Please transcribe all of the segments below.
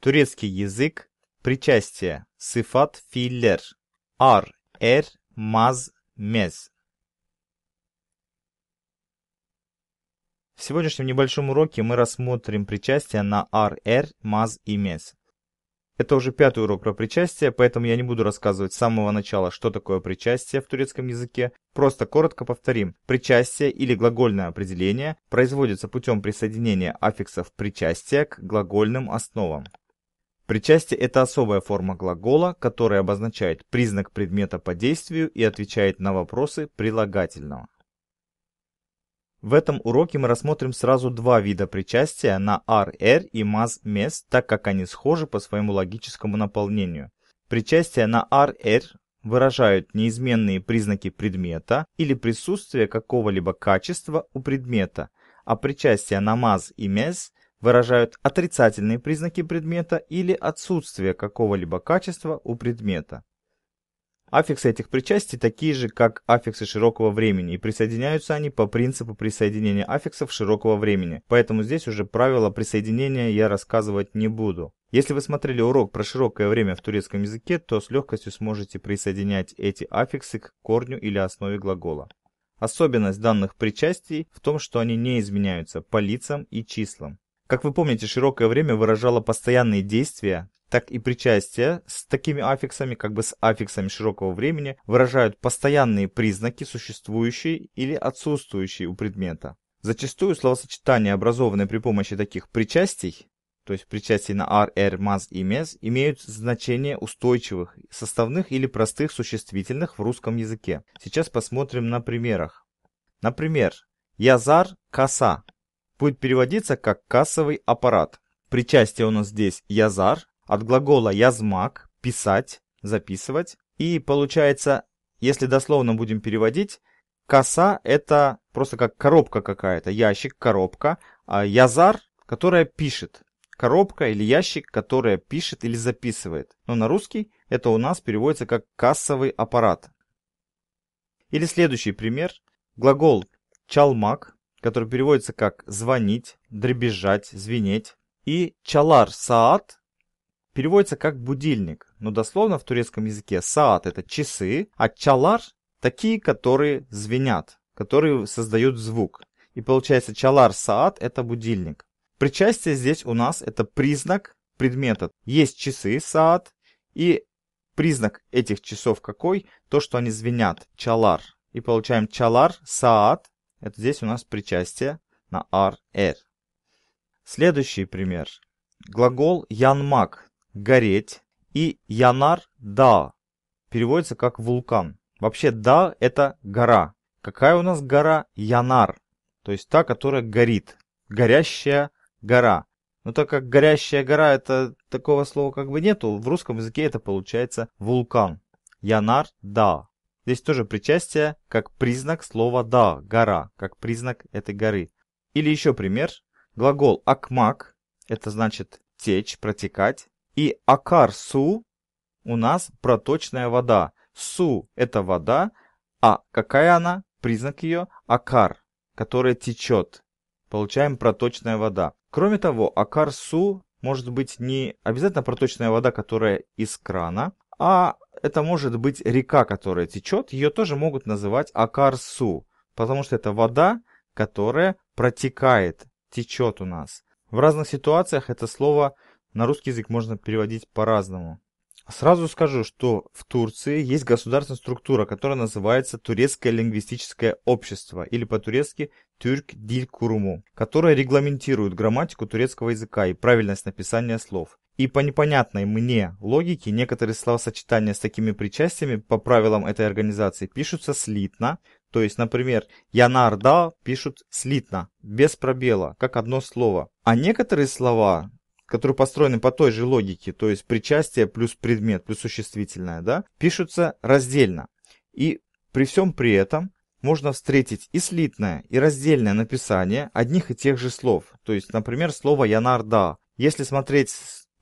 турецкий язык, причастие, сифат филлер, ар, эр, маз, мез. В сегодняшнем небольшом уроке мы рассмотрим причастие на ар, эр, маз и мез. Это уже пятый урок про причастие, поэтому я не буду рассказывать с самого начала, что такое причастие в турецком языке. Просто коротко повторим. Причастие или глагольное определение производится путем присоединения аффиксов причастия к глагольным основам. Причастие – это особая форма глагола, которая обозначает признак предмета по действию и отвечает на вопросы прилагательного. В этом уроке мы рассмотрим сразу два вида причастия на ar и mas-mes, так как они схожи по своему логическому наполнению. Причастия на ar выражают неизменные признаки предмета или присутствие какого-либо качества у предмета, а причастия на mas и mes выражают отрицательные признаки предмета или отсутствие какого-либо качества у предмета. Аффиксы этих причастий такие же, как аффиксы широкого времени, и присоединяются они по принципу присоединения аффиксов широкого времени, поэтому здесь уже правила присоединения я рассказывать не буду. Если вы смотрели урок про широкое время в турецком языке, то с легкостью сможете присоединять эти аффиксы к корню или основе глагола. Особенность данных причастий в том, что они не изменяются по лицам и числам. Как вы помните, широкое время выражало постоянные действия, так и причастие с такими аффиксами, как бы с аффиксами широкого времени, выражают постоянные признаки, существующие или отсутствующие у предмета. Зачастую словосочетания, образованные при помощи таких причастий, то есть причастий на ar, er, mas и mes, имеют значение устойчивых, составных или простых существительных в русском языке. Сейчас посмотрим на примерах. Например, я зар коса, будет переводиться как кассовый аппарат. Причастие у нас здесь «язар» от глагола «язмак» – «писать», «записывать». И получается, если дословно будем переводить, коса – это просто как коробка какая-то, ящик, коробка, а «язар», которая пишет, коробка или ящик, которая пишет или записывает. Но на русский это у нас переводится как кассовый аппарат. Или следующий пример. Глагол «чалмак» который переводится как «звонить», «дребезжать», «звенеть». И «чалар саат» переводится как «будильник». Но дословно в турецком языке «саат» — это часы, а «чалар» — такие, которые звенят, которые создают звук. И получается «чалар саат» — это будильник. Причастие здесь у нас — это признак предмета. Есть часы саат, и признак этих часов какой? То, что они звенят. Чалар. И получаем чалар саат это здесь у нас причастие на -rr. Следующий пример. Глагол янмак – гореть и янар – да переводится как вулкан. Вообще да – это гора. Какая у нас гора? Янар, то есть та, которая горит. Горящая гора. Но так как горящая гора – это такого слова как бы нету, в русском языке это получается вулкан. Янар – да. Здесь тоже причастие как признак слова «да» – гора, как признак этой горы. Или еще пример. Глагол «акмак» – это значит течь, протекать. И акар су, у нас проточная вода. «Су» – это вода, а какая она? Признак ее – «акар», которая течет. Получаем проточная вода. Кроме того, акар су может быть не обязательно проточная вода, которая из крана, а это может быть река, которая течет. Ее тоже могут называть Акарсу, потому что это вода, которая протекает, течет у нас. В разных ситуациях это слово на русский язык можно переводить по-разному. Сразу скажу, что в Турции есть государственная структура, которая называется Турецкое лингвистическое общество, или по-турецки Тюрк Диль Куруму, которая регламентирует грамматику турецкого языка и правильность написания слов. И по непонятной мне логике некоторые словосочетания с такими причастиями по правилам этой организации пишутся слитно, то есть, например, «янарда» пишут слитно, без пробела, как одно слово. А некоторые слова которые построены по той же логике, то есть причастие плюс предмет, плюс существительное, да, пишутся раздельно. И при всем при этом можно встретить и слитное, и раздельное написание одних и тех же слов. То есть, например, слово «янарда». Если смотреть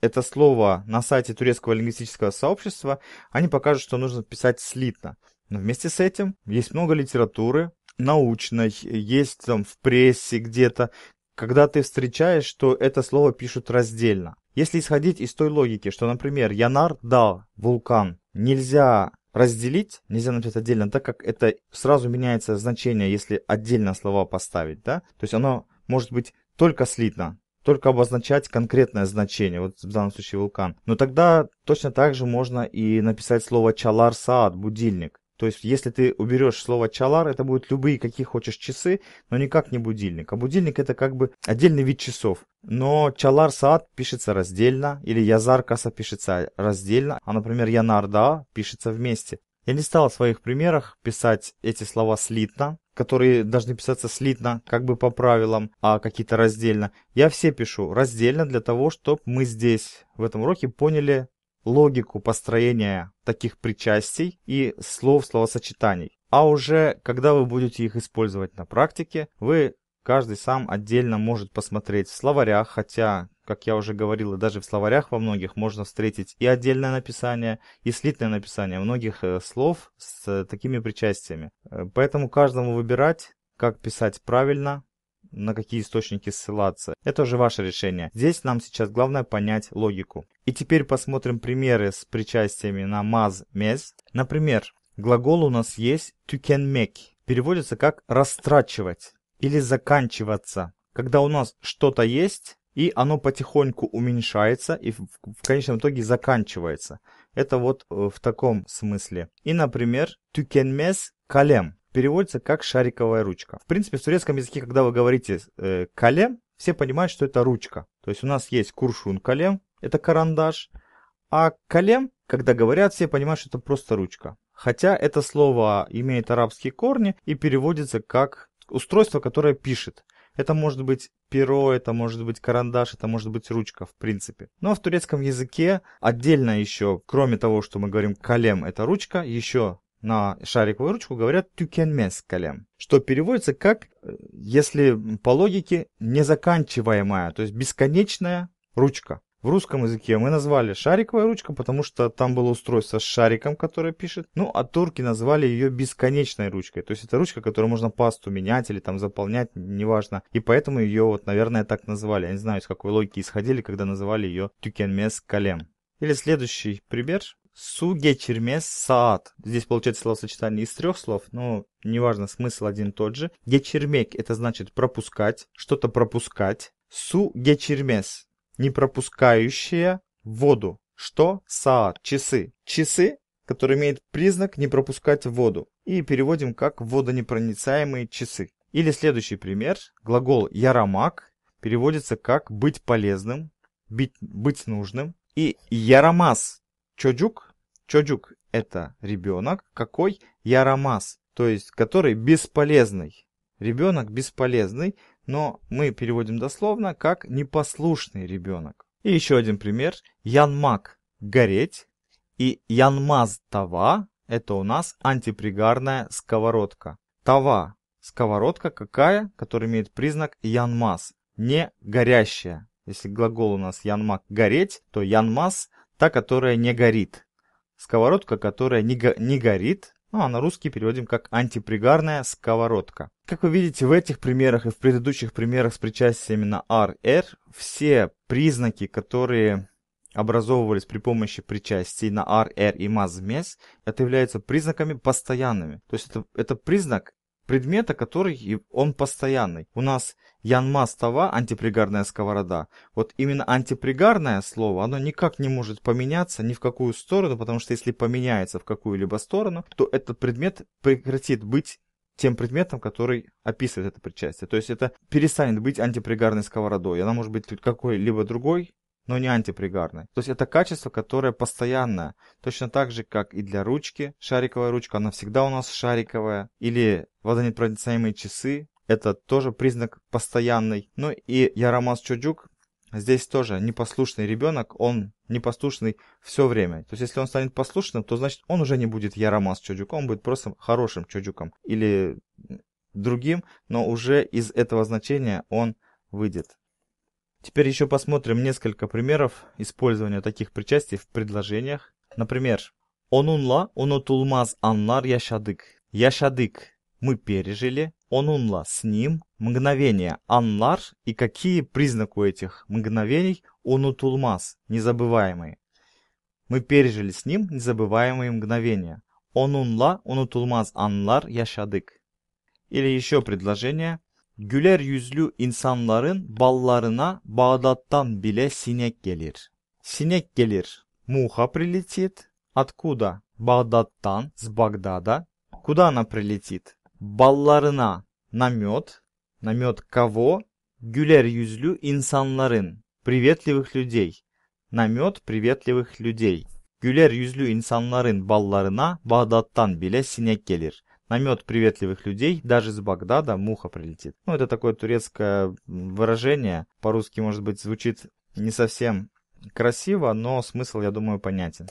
это слово на сайте турецкого лингвистического сообщества, они покажут, что нужно писать слитно. Но вместе с этим есть много литературы научной, есть там в прессе где-то, когда ты встречаешь, что это слово пишут раздельно. Если исходить из той логики, что, например, Янар – да, вулкан, нельзя разделить, нельзя написать отдельно, так как это сразу меняется значение, если отдельно слова поставить, да? То есть оно может быть только слитно, только обозначать конкретное значение, вот в данном случае вулкан. Но тогда точно так же можно и написать слово чалар саад, будильник. То есть, если ты уберешь слово чалар, это будут любые какие хочешь часы, но никак не будильник. А будильник это как бы отдельный вид часов. Но чалар саад пишется раздельно, или язар каса пишется раздельно, а, например, янар пишется вместе. Я не стал в своих примерах писать эти слова слитно, которые должны писаться слитно, как бы по правилам, а какие-то раздельно. Я все пишу раздельно для того, чтобы мы здесь, в этом уроке, поняли логику построения таких причастий и слов, словосочетаний. А уже, когда вы будете их использовать на практике, вы каждый сам отдельно может посмотреть в словарях, хотя как я уже говорил, и даже в словарях во многих можно встретить и отдельное написание, и слитное написание многих э, слов с э, такими причастиями. Э, поэтому каждому выбирать, как писать правильно, на какие источники ссылаться. Это уже ваше решение. Здесь нам сейчас главное понять логику. И теперь посмотрим примеры с причастиями на must, mes. Например, глагол у нас есть to can make. Переводится как растрачивать или заканчиваться. Когда у нас что-то есть, и оно потихоньку уменьшается и в, в конечном итоге заканчивается. Это вот э, в таком смысле. И, например, тюкенмес калем переводится как шариковая ручка. В принципе, в турецком языке, когда вы говорите э, калем, все понимают, что это ручка. То есть у нас есть куршун калем, это карандаш, а калем, когда говорят, все понимают, что это просто ручка. Хотя это слово имеет арабские корни и переводится как устройство, которое пишет. Это может быть перо, это может быть карандаш, это может быть ручка, в принципе. Но в турецком языке отдельно еще, кроме того, что мы говорим «калем» — это ручка, еще на шариковую ручку говорят «тюкенмес калем», что переводится как, э, если по логике, незаканчиваемая, то есть бесконечная ручка в русском языке мы назвали шариковая ручка, потому что там было устройство с шариком, которое пишет. Ну, а турки назвали ее бесконечной ручкой. То есть это ручка, которую можно пасту менять или там заполнять, неважно. И поэтому ее вот, наверное, так назвали. Я не знаю, из какой логики исходили, когда называли ее тюкенмес калем. Или следующий пример. Суге чермес саат. Здесь получается словосочетание из трех слов, но неважно, смысл один тот же. Гечермек – это значит пропускать, что-то пропускать. Су гечермес не пропускающая воду. Что? Саат. Часы. Часы, который имеет признак не пропускать воду. И переводим как водонепроницаемые часы. Или следующий пример. Глагол «ярамак» переводится как «быть полезным», «быть, быть нужным». И «ярамас» – «чоджук». «Чоджук» – это ребенок. Какой? «Ярамас», то есть который бесполезный. Ребенок бесполезный, но мы переводим дословно как «непослушный ребенок». И еще один пример. Янмак – гореть, и янмаз тава – это у нас антипригарная сковородка. Тава – сковородка какая, которая имеет признак янмаз, не горящая. Если глагол у нас янмак – гореть, то янмаз – та, которая не горит. Сковородка, которая не, го не горит, ну, а на русский переводим как антипригарная сковородка. Как вы видите, в этих примерах и в предыдущих примерах с причастиями на R, R все признаки, которые образовывались при помощи причастий на R, R и маз вместе, это являются признаками постоянными. То есть это, это признак предмета, который он постоянный. У нас янма става, антипригарная сковорода. Вот именно антипригарное слово, оно никак не может поменяться ни в какую сторону, потому что если поменяется в какую-либо сторону, то этот предмет прекратит быть тем предметом, который описывает это причастие. То есть это перестанет быть антипригарной сковородой. Она может быть какой-либо другой, но не антипригарной. То есть это качество, которое постоянное. Точно так же, как и для ручки. Шариковая ручка, она всегда у нас шариковая. Или водонепроницаемые часы. Это тоже признак постоянный. Ну и Ярамаз Чуджук, Здесь тоже непослушный ребенок, он непослушный все время. То есть, если он станет послушным, то значит он уже не будет яромаз чудюком, он будет просто хорошим чудюком или другим, но уже из этого значения он выйдет. Теперь еще посмотрим несколько примеров использования таких причастий в предложениях. Например, онунла unutulmaz anlar yaşadık. Yaşadık. Мы пережили. Онунла с ним. Мгновение анлар. И какие признаки этих мгновений онутулмаз незабываемые. Мы пережили с ним незабываемые мгновения. Онунла онутулмаз анлар яшадык. Или еще предложение. güler yüzlü insanların ballarına Bağdat'tan bile sinek gelir. Sinek gelir. Муха прилетит. Откуда? Bağdat'tan, с Багдада. Куда она прилетит? Ballarına намет. Намет кого? Güler yüzlü insanların, приветливых людей. Намет приветливых людей. Güler yüzlü insanların ballarına Bağdat'tan bile sinek gelir. намет приветливых людей, даже из Багдада муха прилетит. Ну, это такое турецкое выражение, по-русски, может быть, звучит не совсем красиво, но смысл, я думаю, понятен.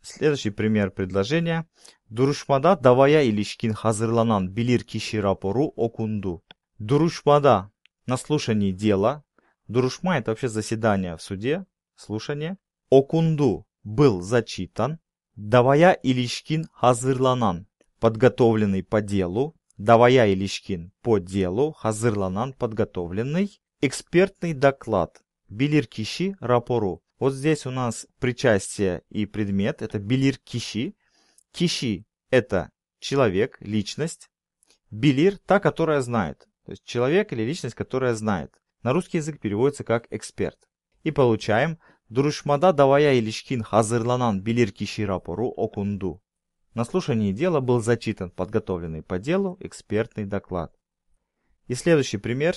Следующий пример предложения. Duruşmada davaya ilişkin hazırlanan bilirkişi raporu okundu. Duruşmada на слушании дела. Дурушма – это вообще заседание в суде, слушание. Окунду – был зачитан. Давая Илишкин Хазырланан подготовленный по делу, Давая Ильичкин по делу, Хазырланан подготовленный, экспертный доклад, Билиркиши рапору. Вот здесь у нас причастие и предмет, это Билиркиши. Киши – это человек, личность. Билир – та, которая знает. То есть человек или личность, которая знает. На русский язык переводится как эксперт. И получаем Дурушмада давая Ильичкин Хазырланан Билиркиши рапору окунду. На слушании дела был зачитан подготовленный по делу экспертный доклад. И следующий пример.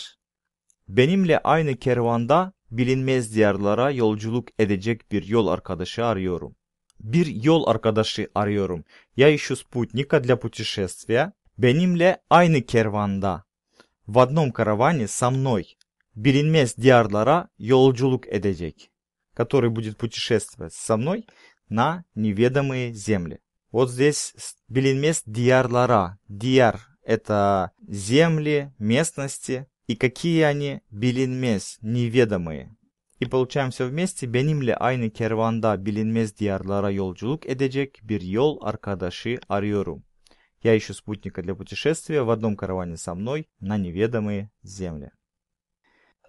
Benimle aynı kervanda bilinmez diyarlara yolculuk edecek bir yol arkadaşı arıyorum. Bir yol arkadaşı arıyorum. Я ищу спутника для путешествия. Benimle aynı kervanda. В одном караване со мной. Bilinmez diyarlara yolculuk edecek. Который будет путешествовать со мной на неведомые земли. Вот здесь Белинмест Диярлара. Дияр – это земли, местности. И какие они? Белинмес – неведомые. И получаем все вместе. Бенимле айны керванда bilinmez diyarlara yolculuk edecek bir yol arkadaşı arıyorum. Я ищу спутника для путешествия в одном караване со мной на неведомые земли.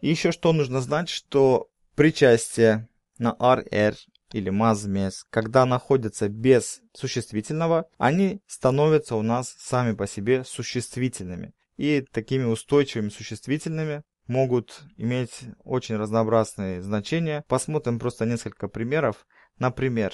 И еще что нужно знать, что причастие на RR или мазмес, когда находятся без существительного, они становятся у нас сами по себе существительными. И такими устойчивыми существительными могут иметь очень разнообразные значения. Посмотрим просто несколько примеров. Например,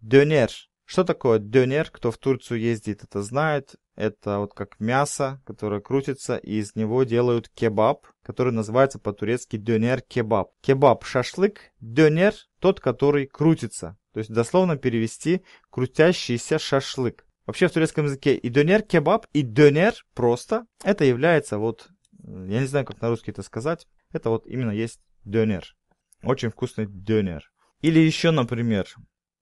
дёнер. Что такое дёнер? Кто в Турцию ездит, это знает. Это вот как мясо, которое крутится, и из него делают кебаб, который называется по-турецки дюнер Кебаб – шашлык, дюнер тот, который крутится. То есть дословно перевести «крутящийся шашлык». Вообще в турецком языке и дюнер кебаб, и дюнер просто, это является вот, я не знаю, как на русский это сказать, это вот именно есть дюнер, Очень вкусный дюнер. Или еще, например,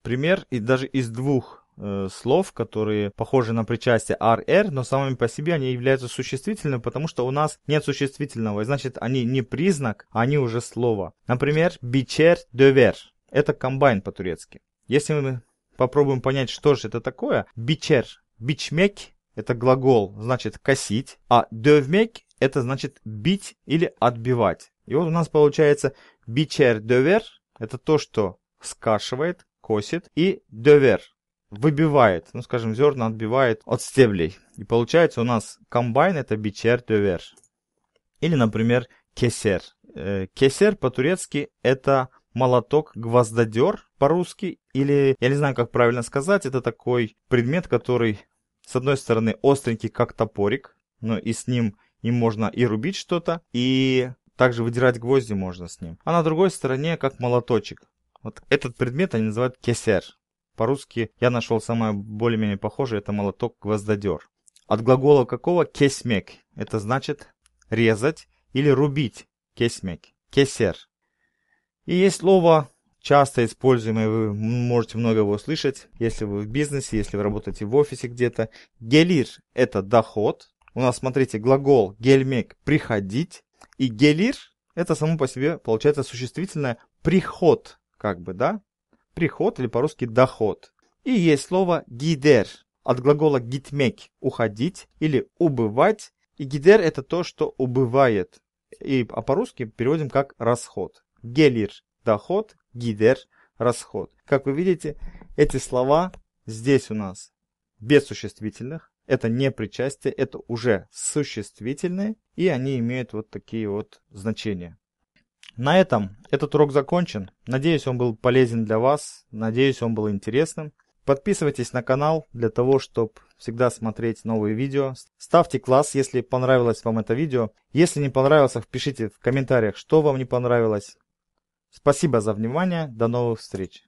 пример и даже из двух Э, слов, которые похожи на причастие -rr, но самыми по себе они являются существительными, потому что у нас нет существительного, и значит они не признак, а они уже слово. Например, «бичер девер» – это комбайн по-турецки. Если мы попробуем понять, что же это такое, «бичер» – «бичмек» – это глагол, значит «косить», а «девмек» – это значит «бить» или «отбивать». И вот у нас получается «бичер девер» – это то, что скашивает, косит, и «девер» выбивает, ну скажем, зерна отбивает от стеблей. И получается у нас комбайн это бичер девер. Или, например, кесер. Э, кесер по-турецки это молоток гвоздодер по-русски. Или, я не знаю, как правильно сказать, это такой предмет, который с одной стороны остренький, как топорик, но и с ним им можно и рубить что-то, и также выдирать гвозди можно с ним. А на другой стороне как молоточек. Вот этот предмет они называют кесер. По-русски я нашел самое более-менее похожее, это молоток-гвоздодер. От глагола какого кесмек? Это значит резать или рубить. Кесмек. Кесер. И есть слово, часто используемое, вы можете много его слышать, если вы в бизнесе, если вы работаете в офисе где-то. Гелир – это доход. У нас, смотрите, глагол гельмек – приходить. И гелир – это само по себе, получается, существительное приход, как бы, да? приход или по-русски доход. И есть слово гидер от глагола гитмек – уходить или убывать. И гидер – это то, что убывает. И, а по-русски переводим как расход. Гелир – доход, гидер – расход. Как вы видите, эти слова здесь у нас без существительных. Это не причастие, это уже существительные, и они имеют вот такие вот значения. На этом этот урок закончен. Надеюсь, он был полезен для вас. Надеюсь, он был интересным. Подписывайтесь на канал для того, чтобы всегда смотреть новые видео. Ставьте класс, если понравилось вам это видео. Если не понравилось, пишите в комментариях, что вам не понравилось. Спасибо за внимание. До новых встреч.